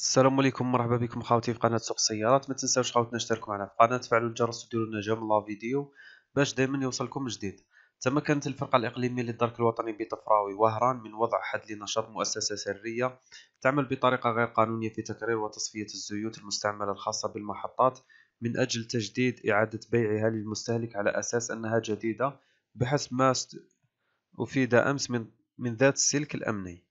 السلام عليكم مرحبا بكم خاوتي في قناه سوق السيارات ما تنساوش خاوتنا اشتركوا معنا في القناه تفعلوا الجرس وديروا لنا جيم لا فيديو باش دائما يوصلكم جديد تمكنت الفرقة الإقليمية للدرك الوطني بطفراوي وهران من وضع حد لنشاط مؤسسة سرية تعمل بطريقة غير قانونية في تكرير وتصفية الزيوت المستعملة الخاصة بالمحطات من أجل تجديد إعادة بيعها للمستهلك على أساس أنها جديدة بحسب ما أفيد أمس من, من ذات السلك الأمني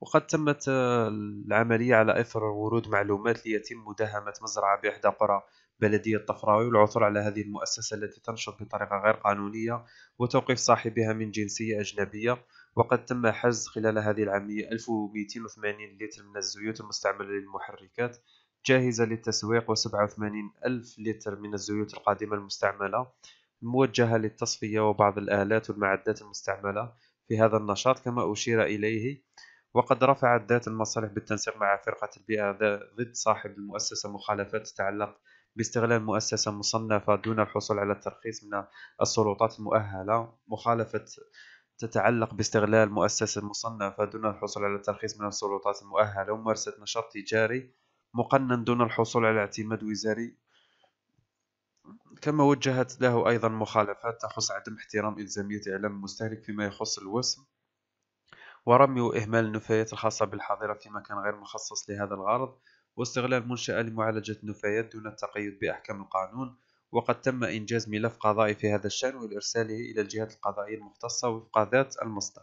وقد تمت آه، العملية على إثر ورود معلومات ليتم مداهمة مزرعة بإحدى قرى بلدية طفراوي والعثور على هذه المؤسسة التي تنشط بطريقة غير قانونية وتوقيف صاحبها من جنسية أجنبية وقد تم حجز خلال هذه العملية 1280 لتر من الزيوت المستعملة للمحركات جاهزة للتسويق و87 ألف لتر من الزيوت القادمة المستعملة موجهة للتصفية وبعض الآلات والمعدات المستعملة في هذا النشاط كما أشير إليه وقد رفعت ذات المصالح بالتنسيق مع فرقة البيئة ضد صاحب المؤسسة مخالفات تتعلق باستغلال مؤسسة مصنفة دون الحصول على الترخيص من السلطات المؤهلة مخالفة تتعلق باستغلال مؤسسة مصنفة دون الحصول على الترخيص من السلطات المؤهلة وممارسة نشاط تجاري مقنن دون الحصول على اعتماد وزاري كما وجهت له أيضا مخالفات تخص عدم احترام إلزامية إعلام المستهلك فيما يخص الوسم ورمي وإهمال النفايات الخاصة بالحظيرة في مكان غير مخصص لهذا الغرض واستغلال منشأة لمعالجة النفايات دون التقيد بأحكام القانون وقد تم إنجاز ملف قضائي في هذا الشأن وإرساله إلى الجهات القضائية المختصة وفق ذات المصدر